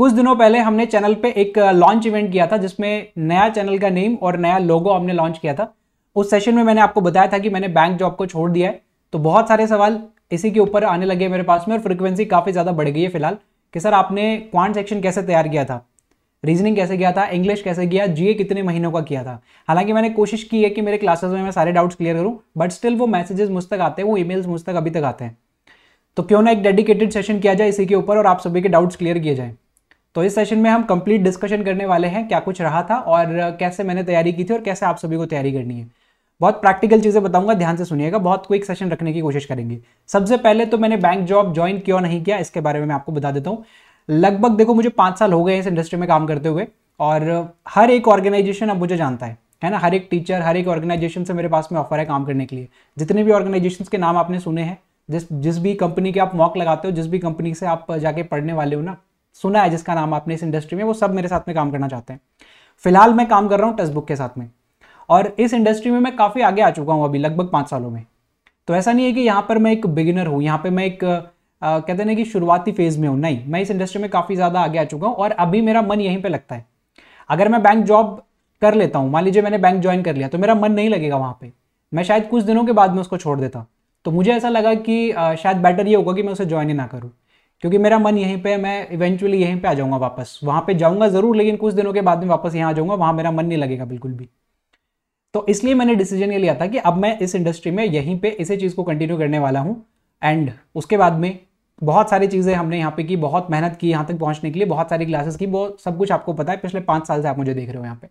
कुछ दिनों पहले हमने चैनल पे एक लॉन्च इवेंट किया था जिसमें नया चैनल का नेम और नया लोगो हमने लॉन्च किया था उस सेशन में मैंने आपको बताया था कि मैंने बैंक जॉब को छोड़ दिया है तो बहुत सारे सवाल इसी के ऊपर आने लगे मेरे पास में और फ्रिक्वेंसी काफ़ी ज़्यादा बढ़ गई है फिलहाल कि सर आपने क्वांट सेक्शन कैसे तैयार किया था रीजनिंग कैसे किया था इंग्लिश कैसे किया जीए कितने महीनों का किया था हालांकि मैंने कोशिश की है कि मेरे क्लासेस में मैं सारे डाउट्स क्लियर करूं बट स्टिल वो मैसेजेस मुझ तक आते हैं वो ईमेल्स मुझ तक अभी तक आते हैं तो क्यों ना एक डेडिकेटेड सेशन किया जाए इसी के ऊपर और आप सभी के डाउट्स क्लियर किए जाएँ तो इस सेशन में हम कंप्लीट डिस्कशन करने वाले हैं क्या कुछ रहा था और कैसे मैंने तैयारी की थी और कैसे आप सभी को तैयारी करनी है बहुत प्रैक्टिकल चीज़ें बताऊंगा ध्यान से सुनिएगा बहुत क्विक सेशन रखने की कोशिश करेंगे सबसे पहले तो मैंने बैंक जॉब ज्वाइन क्यों नहीं किया इसके बारे में मैं आपको बता देता हूँ लगभग देखो मुझे पाँच साल हो गए इस इंडस्ट्री में काम करते हुए और हर एक ऑर्गेनाइजेशन अब मुझे जानता है है ना हर एक टीचर हर एक ऑर्गेनाइजेशन से मेरे पास में ऑफर है काम करने के लिए जितने भी ऑर्गेनाइजेशन के नाम आपने सुने हैं जिस जिस भी कंपनी के आप मॉक लगाते हो जिस भी कंपनी से आप जाके पढ़ने वाले हो ना सुना है जिसका नाम आपने इस इंडस्ट्री में वो सब मेरे साथ में काम करना चाहते हैं फिलहाल मैं काम कर रहा हूँ बुक के साथ में और इस इंडस्ट्री में मैं काफ़ी आगे आ चुका हूँ अभी लगभग पाँच सालों में तो ऐसा नहीं है कि यहाँ पर मैं एक बिगिनर हूँ यहाँ पर मैं एक आ, कहते हैं कि शुरुआती फेज़ में हूँ नहीं मैं इस इंडस्ट्री में काफ़ी ज़्यादा आगे आ चुका हूँ और अभी मेरा मन यहीं पर लगता है अगर मैं बैंक जॉब कर लेता हूँ मान लीजिए मैंने बैंक ज्वाइन कर लिया तो मेरा मन नहीं लगेगा वहाँ पर मैं शायद कुछ दिनों के बाद में उसको छोड़ देता तो मुझे ऐसा लगा कि शायद बेटर ये होगा कि मैं उसे ज्वाइन ही ना करूँ क्योंकि मेरा मन यहीं पे मैं इवेंचुअली यहीं पे आ जाऊंगा वापस वहाँ पे जाऊंगा ज़रूर लेकिन कुछ दिनों के बाद में वापस यहाँ आ जाऊंगा वहाँ मेरा मन नहीं लगेगा बिल्कुल भी तो इसलिए मैंने डिसीजन ये लिया था कि अब मैं इस इंडस्ट्री में यहीं पे इसी चीज़ को कंटिन्यू करने वाला हूँ एंड उसके बाद में बहुत सारी चीज़ें हमने यहाँ पे की बहुत मेहनत की यहाँ तक पहुँचने के लिए बहुत सारी क्लासेस की बहुत सब कुछ आपको पता है पिछले पाँच साल से आप मुझे देख रहे हो यहाँ पे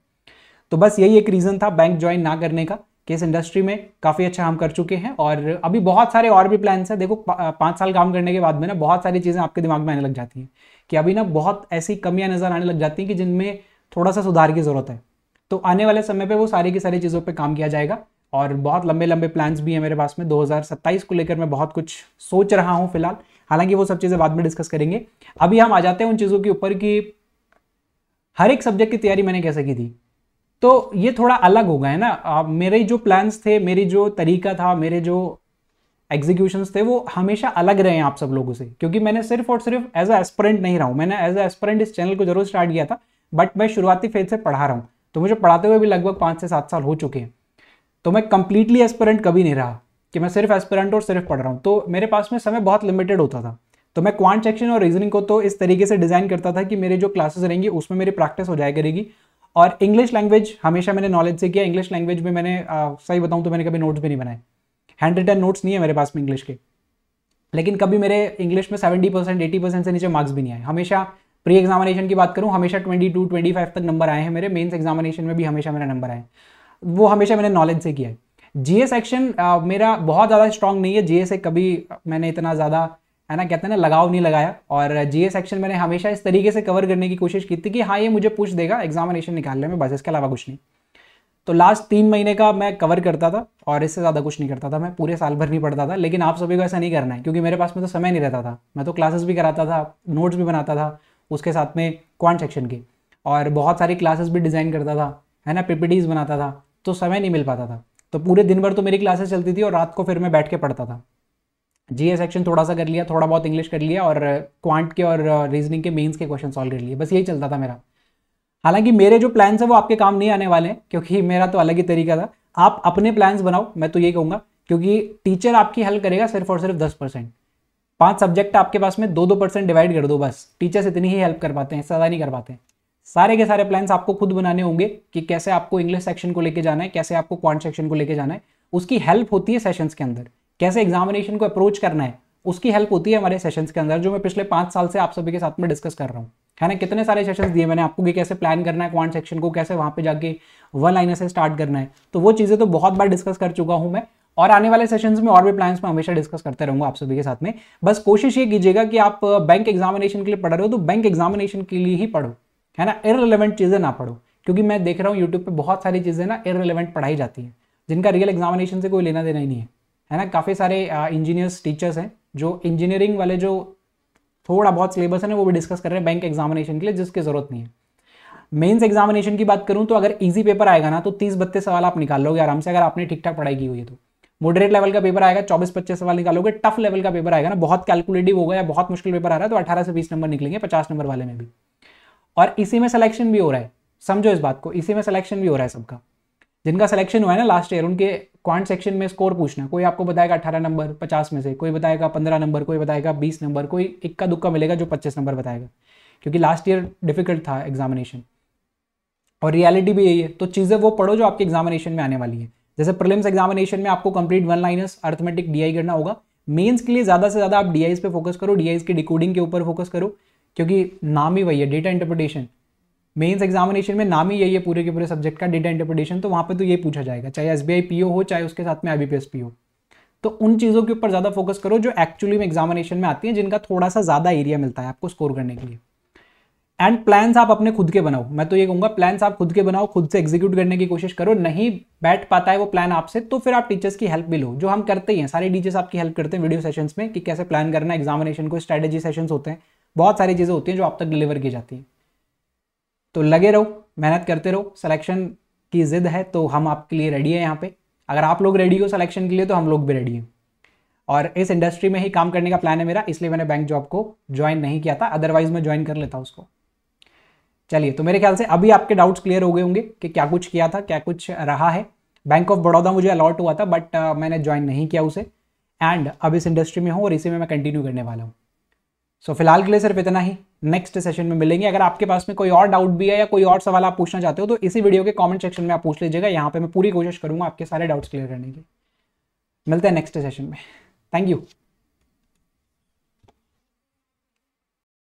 तो बस यही एक रीज़न था बैंक ज्वाइन ना करने का कि इस इंडस्ट्री में काफ़ी अच्छा काम कर चुके हैं और अभी बहुत सारे और भी प्लान्स हैं देखो पांच पाँच साल काम करने के बाद में ना बहुत सारी चीज़ें आपके दिमाग में आने लग जाती हैं कि अभी ना बहुत ऐसी कमियां नज़र आने लग जाती हैं कि जिनमें थोड़ा सा सुधार की ज़रूरत है तो आने वाले समय पर वो सारी की सारी चीज़ों पर काम किया जाएगा और बहुत लंबे लंबे प्लान्स भी हैं मेरे पास में दो को लेकर मैं बहुत कुछ सोच रहा हूँ फिलहाल हालांकि वो सब चीज़ें बाद में डिस्कस करेंगे अभी हम आ जाते हैं उन चीज़ों के ऊपर कि हर एक सब्जेक्ट की तैयारी मैंने कैसे की थी तो ये थोड़ा अलग हो है ना आ, मेरे जो प्लान्स थे मेरे जो तरीका था मेरे जो एग्जीक्यूशन थे वो हमेशा अलग रहे हैं आप सब लोगों से क्योंकि मैंने सिर्फ और सिर्फ एज अ एस्परेंट नहीं रहा हूँ मैंने एज अ एस्परेंट इस चैनल को जरूर स्टार्ट किया था बट मैं शुरुआती फेज से पढ़ा रहा हूँ तो मुझे पढ़ाते हुए भी लगभग पाँच से सात साल हो चुके हैं तो मैं कंप्लीटली एस्परेंट कभी नहीं रहा कि मैं सिर्फ एस्परेंट और सिर्फ पढ़ रहा हूँ तो मेरे पास में समय बहुत लिमिटेड होता था तो मैं क्वांट सेक्शन और रीजनिंग को तो इस तरीके से डिज़ाइन करता था कि मेरे जो क्लासेस रहेंगी उसमें मेरी प्रैक्टिस हो जाए करेगी और इंग्लिश लैंग्वेज हमेशा मैंने नॉलेज से किया इंग्लिश लैंग्वेज में मैंने आ, सही बताऊँ तो मैंने कभी नोट्स भी नहीं बनाए हैंड रिटन नोट्स नहीं है मेरे पास में इंग्लिश के लेकिन कभी मेरे इंग्लिश में सेवेंटी परसेंट एटी परसेंट से नीचे मार्क्स भी नहीं आए हमेशा प्री एग्जामिनेशन की बात करूँ हमेशा ट्वेंटी टू ट्वेंटी फाइव तक नंबर आए हैं मेरे मेन्स एग्जामिनेशन में भी हमेशा मेरा नंबर आए वो हमेशा मैंने नॉलेज से किया है जी सेक्शन मेरा बहुत ज़्यादा स्ट्रॉन्ग नहीं है जी कभी मैंने इतना ज़्यादा है ना कहते हैं ना लगाव नहीं लगाया और जीए सेक्शन मैंने हमेशा इस तरीके से कवर करने की कोशिश की थी कि हाँ ये मुझे पूछ देगा एग्जामिनेशन निकालने में बस इसके अलावा कुछ नहीं तो लास्ट तीन महीने का मैं कवर करता था और इससे ज़्यादा कुछ नहीं करता था मैं पूरे साल भर नहीं पढ़ता था लेकिन आप सभी को ऐसा नहीं करना है क्योंकि मेरे पास में तो समय नहीं रहता था मैं तो क्लासेस भी कराता था नोट्स भी बनाता था उसके साथ में क्वांट सेक्शन के और बहुत सारी क्लासेस भी डिज़ाइन करता था है ना पीपीटीज बनाता था तो समय नहीं मिल पाता था तो पूरे दिन भर तो मेरी क्लासेस चलती थी और रात को फिर मैं बैठ के पढ़ता था जी सेक्शन थोड़ा सा कर लिया थोड़ा बहुत इंग्लिश कर लिया और क्वांट uh, के और रीजनिंग uh, के मेंस के क्वेश्चन सॉल्व कर लिए बस यही चलता था मेरा हालांकि मेरे जो प्लान्स हैं वो आपके काम नहीं आने वाले हैं क्योंकि मेरा तो अलग ही तरीका था आप अपने प्लान्स बनाओ मैं तो ये कहूँगा क्योंकि टीचर आपकी हेल्प करेगा सिर्फ और सिर्फ दस परसेंट पांच सब्जेक्ट आपके पास में दो दो परसेंट डिवाइड कर दो बस टीचर्स इतनी ही हेल्प कर पाते हैं सदा नहीं कर पाते हैं सारे के सारे प्लान्स आपको खुद बनाने होंगे कि कैसे आपको इंग्लिश सेक्शन को लेके जाना है कैसे आपको क्वांट सेक्शन को लेके जाना है उसकी हेल्प होती है सेशंस के अंदर कैसे एग्जामिनेशन को अप्रोच करना है उसकी हेल्प होती है हमारे सेशंस के अंदर जो मैं पिछले पांच साल से आप सभी के साथ में डिस्कस कर रहा हूँ है ना कितने सारे सेशंस दिए मैंने आपको कि कैसे प्लान करना है क्वांट सेक्शन को कैसे वहां पे जाके वन लाइन से स्टार्ट करना है तो वो चीज़ें तो बहुत बार डिस्कस कर चुका हूं मैं और आने वाले सेशंस में और भी प्लान्स में हमेशा डिस्कस करते रहूंगा आप सभी के साथ में बस कोशिश ये कीजिएगा कि आप बैंक एग्जामिनेशन के लिए पढ़ रहे हो तो बैंक एग्जामिनेशन के लिए ही पढ़ो है ना इरेलीवेंट चीज़ें ना पढ़ो क्योंकि मैं देख रहा हूँ यूट्यूब पर बहुत सारी चीज़ें ना इरेलीवेंट पढ़ाई जाती है जिनका रियल एग्जामिनेशन से कोई लेना देना ही नहीं है है ना काफ़ी सारे इंजीनियर्स टीचर्स हैं जो इंजीनियरिंग वाले जो थोड़ा बहुत सिलेबस है ना वो भी डिस्कस कर रहे हैं बैंक एग्जामिनेशन के लिए जिसकी ज़रूरत नहीं है मेंस एग्जामिनेशन की बात करूं तो अगर इजी पेपर आएगा ना तो तीस बत्तीस सवाल आप निकाल लोगे आराम से अगर आपने ठीक ठाक पढ़ाई की हुई तो मॉडरेट लेवल का पेपर आएगा चौबीस पच्चीस सवाल निकालोगे टफ लेवल का पेपर आएगा ना बहुत कैलकुलेटिव होगा या बहुत मुश्किल पेपर आ रहा है तो अठारह से बीस नंबर निकलेंगे पचास नंबर वाले में भी और इसी में सिलेक्शन भी हो रहा है समझो इस बात को इसी में सिलेक्शन भी हो रहा है सबका जिनका सिलेक्शन हुआ है ना लास्ट ईयर उनके क्वांट सेक्शन में स्कोर पूछना कोई आपको बताएगा अठारह नंबर पचास में से कोई बताएगा पंद्रह नंबर कोई बताएगा बीस नंबर कोई इक्का दुक्का मिलेगा जो पच्चीस नंबर बताएगा क्योंकि लास्ट ईयर डिफिकल्ट था एग्जामिनेशन और रियलिटी भी यही है तो चीज़ें वो पढ़ो जो आपके एग्जामिनेशन में आने वाली है जैसे प्रिलिम्स एग्जामिनेशन में आपको कंप्लीट वन लाइनस अर्थमेटिक डी करना होगा मेंस के लिए ज़्यादा से ज़्यादा आप डी पे फोकस करो डी की डिकोडिंग के ऊपर फोकस करो क्योंकि नाम ही वही है डेटा इंटरप्रिटेशन मेन्स एग्जामिनेशन में नाम ही यही है पूरे के पूरे सब्जेक्ट का डेटा इंटरप्रिटेशन तो वहाँ पे तो ये पूछा जाएगा चाहे एस बी हो चाहे उसके साथ में आई बी हो तो उन चीज़ों के ऊपर ज़्यादा फोकस करो जो एक्चुअली में एग्जामिनेशन में आती है जिनका थोड़ा सा ज़्यादा एरिया मिलता है आपको स्कोर करने के लिए एंड प्लान्स आप अपने खुद के बनाओ मैं तो ये कहूँगा प्लान्स आप खुद के बनाओ खुद से एग्जीक्यूट करने की कोशिश करो नहीं बैठ पाता है वो प्लान आपसे तो फिर आप टीचर्स की हेल्प भी लो जो हम करते ही हैं सारे टीचर्स आपकी हेल्प करते हैं वीडियो सेशंस में कि कैसे प्लान करना एग्जामिनेशन को स्ट्रेटेजी सेशंस होते हैं बहुत सारी चीज़ें होती हैं जो आप तक डिलीवर की जाती हैं तो लगे रहो मेहनत करते रहो सिलेक्शन की ज़िद है तो हम आपके लिए रेडी है यहाँ पे अगर आप लोग रेडी हो सिलेक्शन के लिए तो हम लोग भी रेडी हैं और इस इंडस्ट्री में ही काम करने का प्लान है मेरा इसलिए मैंने बैंक जॉब को ज्वाइन नहीं किया था अदरवाइज मैं ज्वाइन कर लेता उसको चलिए तो मेरे ख्याल से अभी आपके डाउट्स क्लियर हो गए होंगे कि क्या कुछ किया था क्या कुछ रहा है बैंक ऑफ बड़ौदा मुझे अलॉट हुआ था बट uh, मैंने ज्वाइन नहीं किया उसे एंड अब इस इंडस्ट्री में हूँ और इसी में मैं कंटिन्यू करने वाला हूँ सो so, फिलहाल के लिए सिर्फ इतना ही नेक्स्ट सेशन में मिलेंगे अगर आपके पास में कोई और डाउट भी है या कोई और सवाल आप पूछना चाहते हो तो इसी वीडियो के कमेंट सेक्शन में आप पूछ लीजिएगा यहाँ पे मैं पूरी कोशिश करूंगा आपके सारे डाउट्स क्लियर करने की मिलते हैं नेक्स्ट सेशन में थैंक यू